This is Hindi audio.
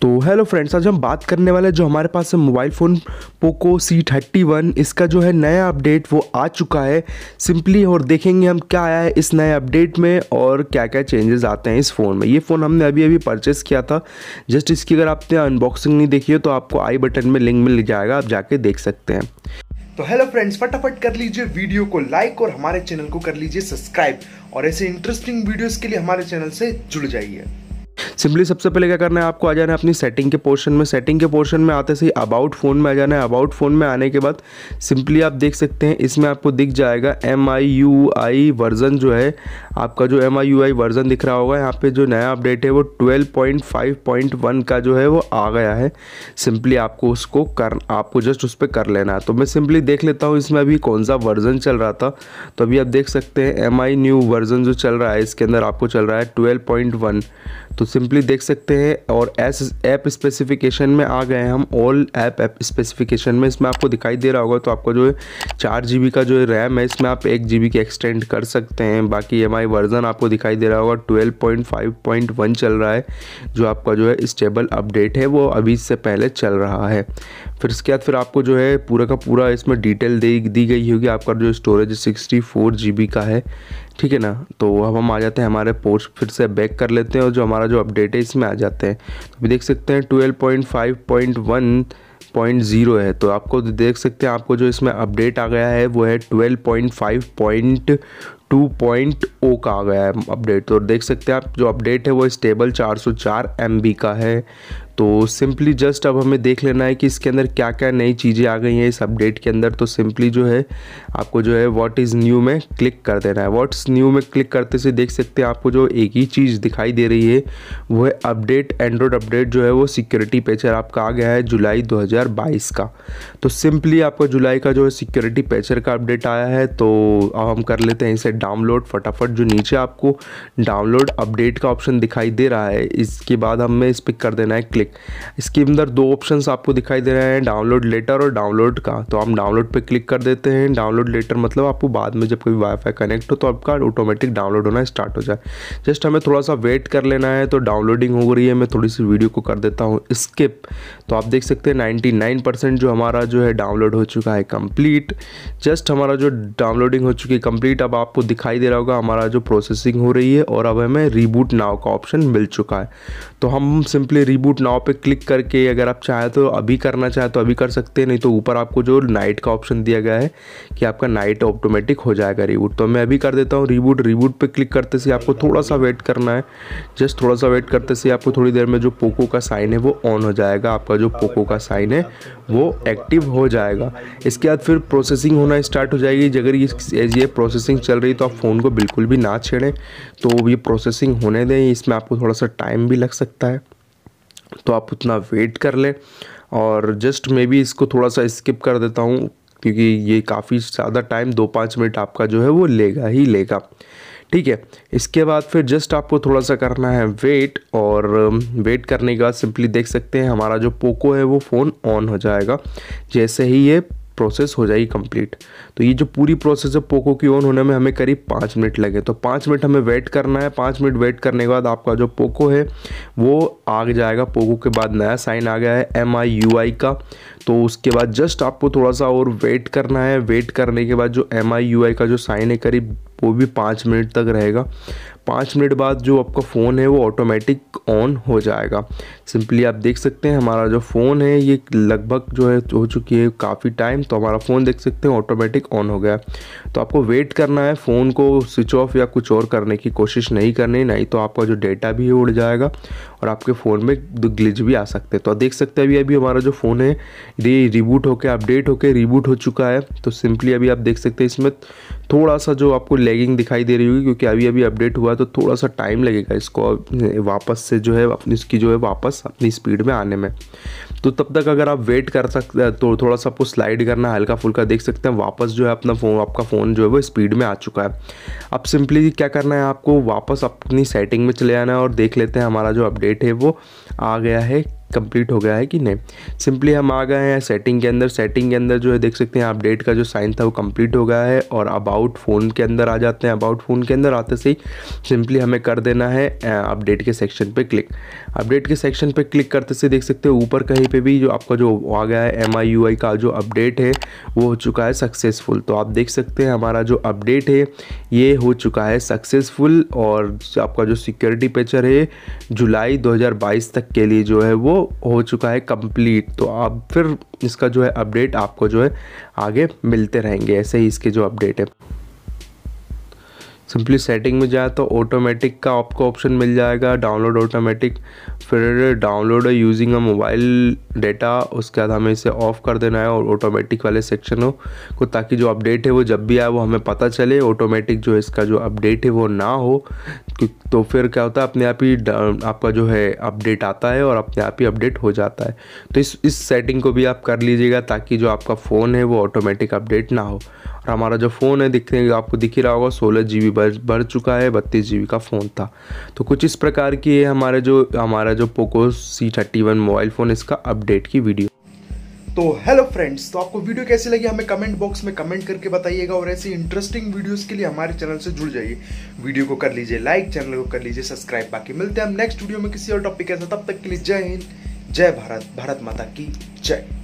तो हेलो फ्रेंड्स आज हम बात करने वाले जो हमारे पास है mobile phone Poco C thirty one इसका जो है नया अपडेट वो आ चुका है सिंपली और देखेंगे हम क्या आया है इस नए अपडेट में और क्या क्या चेंजेस आते हैं इस फ़ोन में ये फ़ोन हमने अभी अभी परचेस किया था जस्ट इसकी अगर आपने अनबॉक्सिंग नहीं देखी है तो आपको आई बटन में लिंक मिल जाएगा आप जाके देख सकते हैं तो हेलो फ्रेंड्स फटाफट कर लीजिए वीडियो को लाइक और हमारे चैनल को कर लीजिए सब्सक्राइब और ऐसे इंटरेस्टिंग वीडियोज़ के लिए हमारे चैनल से जुड़ जाइए सिंपली सबसे पहले क्या करना है आपको आ जाना है अपनी सेटिंग के पोर्शन में सेटिंग के पोर्शन में आते से ही अबाउट फ़ोन में आ जाना है अबाउट फ़ोन में आने के बाद सिंपली आप देख सकते हैं इसमें आपको दिख जाएगा M I U I version जो है आपका जो M I U I version दिख रहा होगा यहाँ पे जो नया अपडेट है वो वन का जो है वो आ गया है सिंपली आपको उसको कर आपको जस्ट उस पर कर लेना है तो मैं सिंपली देख लेता हूँ इसमें अभी कौन सा वर्ज़न चल रहा था तो अभी आप देख सकते हैं एम आई न्यू वर्ज़न जो चल रहा है इसके अंदर आपको चल रहा है ट्वेल्व तो सिंपली देख सकते हैं और एस ऐप स्पेसिफिकेशन में आ गए हम ऑल ऐप ऐप स्पेसिफिकेशन में इसमें आपको दिखाई दे रहा होगा तो आपका जो है चार जी का जो है रैम है इसमें आप एक जी की एक्सटेंड कर सकते हैं बाकी एम वर्जन आपको दिखाई दे रहा होगा twelve point five point one चल रहा है जो आपका जो है स्टेबल अपडेट है वो अभी से पहले चल रहा है फिर इसके बाद फिर आपको जो है पूरा का पूरा इसमें डिटेल दे दी गई होगी आपका जो storage sixty four G B का है ठीक है ना तो अब हम आ जाते हैं हमारे पोस्ट फिर से बैक कर लेते हैं और जो हमारा जो अपडेट है इसमें आ जाते हैं तो देख सकते हैं twelve point five point one point zero है तो आपको देख सकते हैं आपको जो इसमें अपडेट आ गया है वो है twelve point five point two point O का आ गया है अपडेट तो देख सकते हैं आप जो अपडेट है वो स्टेबल 404 बी का है तो सिंपली जस्ट अब हमें देख लेना है कि इसके अंदर क्या क्या नई चीज़ें आ गई हैं इस अपडेट के अंदर तो सिंपली जो है आपको जो है व्हाट इज़ न्यू में क्लिक कर देना है व्हाट्स न्यू में क्लिक करते से देख सकते हैं आपको जो एक ही चीज़ दिखाई दे रही है वो है अपडेट एंड्रॉयड अपडेट जो है वो सिक्योरिटी पेचर आपका आ गया है जुलाई दो का तो सिंपली आपका जुलाई का जो है सिक्योरिटी पेचर का अपडेट आया है तो अब हम कर लेते हैं इसे डाउनलोड फटाफट जो नीचे आपको डाउनलोड अपडेट का ऑप्शन दिखाई दे रहा है इसके बाद हमें इस पर कर देना है क्लिक इसके अंदर दो ऑप्शन आपको दिखाई दे रहे हैं डाउनलोड लेटर और डाउनलोड का तो हम डाउनलोड पर क्लिक कर देते हैं डाउनलोड लेटर मतलब आपको बाद में जब कभी वाईफाई कनेक्ट हो तो आपका ऑटोमेटिक डाउनलोड होना स्टार्ट हो जाए जस्ट हमें थोड़ा सा वेट कर लेना है तो डाउनलोडिंग हो रही है मैं थोड़ी सी वीडियो को कर देता हूँ स्किप तो आप देख सकते हैं 99% जो हमारा जो है डाउनलोड हो चुका है कंप्लीट जस्ट हमारा जो डाउनलोडिंग हो चुकी है कंप्लीट अब आपको दिखाई दे रहा होगा हमारा हमारा जो प्रोसेसिंग हो रही है और अब हमें रीबूट नाव का ऑप्शन मिल चुका है तो हम सिंपली रीबूट नाव पे क्लिक करके अगर आप चाहें तो अभी करना चाहें तो अभी कर सकते हैं नहीं तो ऊपर आपको जो नाइट का ऑप्शन दिया गया है कि आपका नाइट ऑटोमेटिक हो जाएगा रीबूट तो मैं अभी कर देता हूँ रीबूट रीबूट पर क्लिक करते से आपको थोड़ा सा वेट करना है जस्ट थोड़ा सा वेट करते से आपको थोड़ी देर में जो पोको का साइन है वो ऑन हो जाएगा आपका जो पोको का साइन है वो एक्टिव हो जाएगा इसके बाद फिर प्रोसेसिंग होना स्टार्ट हो जाएगी अगर ये प्रोसेसिंग चल रही तो आप फ़ोन को बिल्कुल भी भी ना छेड़ें तो ये प्रोसेसिंग होने दें इसमें आपको थोड़ा सा टाइम भी लग सकता है तो आप उतना वेट कर लें और जस्ट मे बी इसको थोड़ा सा स्किप कर देता हूँ क्योंकि ये काफ़ी ज़्यादा टाइम दो पाँच मिनट आपका जो है वो लेगा ही लेगा ठीक है इसके बाद फिर जस्ट आपको थोड़ा सा करना है वेट और वेट करने के बाद सिंपली देख सकते हैं हमारा जो पोको है वो फ़ोन ऑन हो जाएगा जैसे ही ये प्रोसेस हो जाएगी कंप्लीट तो ये जो पूरी प्रोसेस है पोको की ऑन होने में हमें करीब पाँच मिनट लगे तो पाँच मिनट हमें वेट करना है पाँच मिनट वेट करने के बाद आपका जो पोको है वो आग जाएगा पोको के बाद नया साइन आ गया है एम आई यू आई का तो उसके बाद जस्ट आपको थोड़ा सा और वेट करना है वेट करने के बाद जो एम आई यू आई का जो साइन है करीब वो भी पाँच मिनट तक रहेगा पाँच मिनट बाद जो आपका फ़ोन है वो ऑटोमेटिक ऑन हो जाएगा सिंपली आप देख सकते हैं हमारा जो फ़ोन है ये लगभग जो है हो चुकी है काफ़ी टाइम तो हमारा फ़ोन देख सकते हैं ऑटोमेटिक ऑन हो गया तो आपको वेट करना है फ़ोन को स्विच ऑफ या कुछ और करने की कोशिश नहीं करनी नहीं तो आपका जो डेटा भी उड़ जाएगा और आपके फ़ोन में ग्लिच भी आ सकते हैं तो आप देख सकते हैं अभी अभी हमारा जो फ़ोन है ये रिबूट होकर अपडेट होकर रिबूट हो चुका है तो सिंपली अभी आप देख सकते हैं इसमें थोड़ा सा जो आपको लैगिंग दिखाई दे रही होगी क्योंकि अभी अभी अपडेट हुआ तो थोड़ा सा टाइम लगेगा इसको वापस से जो है अपनी इसकी जो है वापस अपनी स्पीड में आने में तो तब तक अगर आप वेट कर सकते हैं तो थोड़ा सा आपको स्लाइड करना हल्का फुल्का देख सकते हैं वापस जो है अपना फ़ोन आपका फ़ोन जो है वो स्पीड में आ चुका है अब सिंपली क्या करना है आपको वापस अपनी सेटिंग में चले आना है और देख लेते हैं हमारा जो अपडेट डेट है वो आ गया है कंप्लीट हो गया है कि नहीं सिंपली हम आ गए हैं सेटिंग के अंदर सेटिंग के अंदर जो है देख सकते हैं अपडेट का जो साइन था वो कंप्लीट हो गया है और अबाउट फ़ोन के अंदर आ जाते हैं अबाउट फ़ोन के अंदर आते से ही सिंपली हमें कर देना है अपडेट के सेक्शन पे क्लिक अपडेट के सेक्शन पे क्लिक करते से देख सकते हैं ऊपर कहीं पर भी जो आपका जो आ गया है एम आई यू आई का जो अपडेट है वो हो चुका है सक्सेसफुल तो आप देख सकते हैं हमारा जो अपडेट है ये हो चुका है सक्सेसफुल और आपका जो सिक्योरिटी पेचर है जुलाई दो तक के लिए जो है वो हो चुका है कंप्लीट तो आप फिर इसका जो है अपडेट आपको जो है आगे मिलते रहेंगे ऐसे ही इसके जो अपडेट है सिंपली सेटिंग में जाए तो ऑटोमेटिक का आपको ऑप्शन मिल जाएगा डाउनलोड ऑटोमेटिक फिर download using a mobile data उसके बाद हमें इसे ऑफ कर देना है और ऑटोमेटिक वाले सेक्शन को ताकि जो अपडेट है वो जब भी आए वो हमें पता चले ऑटोमेटिक जो इसका जो अपडेट है वो ना हो तो, तो फिर क्या होता है अपने आप ही आपका जो है अपडेट आता है और अपने आप ही अपडेट हो जाता है तो इस इस सेटिंग को भी आप कर लीजिएगा ताकि जो आपका फ़ोन है वो ऑटोमेटिक अपडेट ना हो और हमारा जो फ़ोन है दिखने आपको दिख ही रहा होगा सोलह जी बढ़ बढ़ चुका है बत्तीस जी का फ़ोन था तो कुछ इस प्रकार की है हमारे जो हमारा जो Poco C thirty one mobile phone इसका अपडेट की वीडियो तो हेलो फ्रेंड्स तो आपको वीडियो कैसी लगी हमें कमेंट बॉक्स में कमेंट करके बताइएगा और ऐसी इंटरेस्टिंग वीडियोस के लिए हमारे चैनल से जुड़ जाइए वीडियो को कर लीजिए लाइक चैनल को कर लीजिए सब्सक्राइब बाकी मिलते हैं हम नेक्स्ट वीडियो में किसी और टॉपिक के साथ तब तक के लिए जय हिंद जय भारत भारत माता की जय